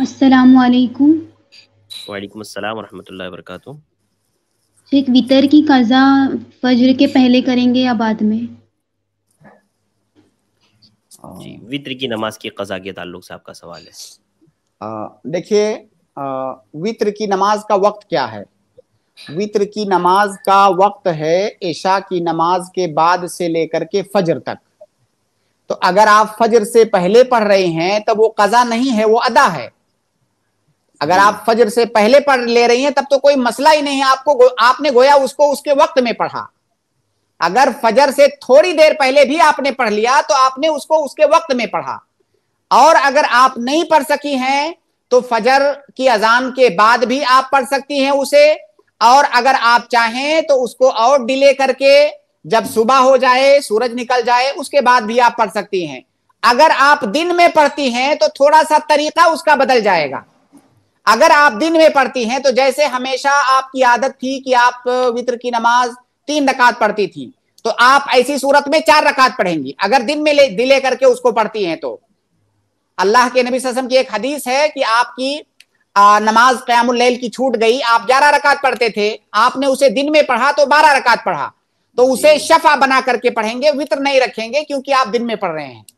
वितर की कज़ा फजर के पहले करेंगे या बाद में जी वितर की नमाज की कज़ा के ताल्लुक से आपका सवाल है देखिए वितर की नमाज का वक्त क्या है वितर की नमाज का वक्त है ऐशा की नमाज के बाद से लेकर के फजर तक तो अगर आप फजर से पहले पढ़ रहे हैं तो वो कज़ा नहीं है वो अदा है अगर आप फजर से पहले पढ़ ले रही हैं तब तो कोई मसला ही नहीं है आपको आपने गोया उसको उसके वक्त में पढ़ा अगर फजर से थोड़ी देर पहले भी आपने पढ़ लिया तो आपने उसको उसके वक्त में पढ़ा और अगर आप नहीं पढ़ सकी हैं तो फजर की अजान के बाद भी आप पढ़ सकती हैं उसे और अगर आप चाहें तो उसको और डिले करके जब सुबह हो जाए सूरज निकल जाए उसके बाद भी आप पढ़ सकती हैं अगर आप दिन में पढ़ती हैं तो थोड़ा सा तरीका उसका बदल जाएगा अगर आप दिन में पढ़ती हैं तो जैसे हमेशा आपकी आदत थी कि आप वित्र की नमाज तीन रकात पढ़ती थी तो आप ऐसी सूरत में चार रकात पढ़ेंगी अगर दिन में ले दिले करके उसको पढ़ती हैं तो अल्लाह के नबी सस्म की एक हदीस है कि आपकी आ, नमाज क्यामुल्ल की छूट गई आप ग्यारह रकात पढ़ते थे आपने उसे दिन में पढ़ा तो बारह रकात पढ़ा तो उसे शफा बना करके पढ़ेंगे वित्र नहीं रखेंगे क्योंकि आप दिन में पढ़ रहे हैं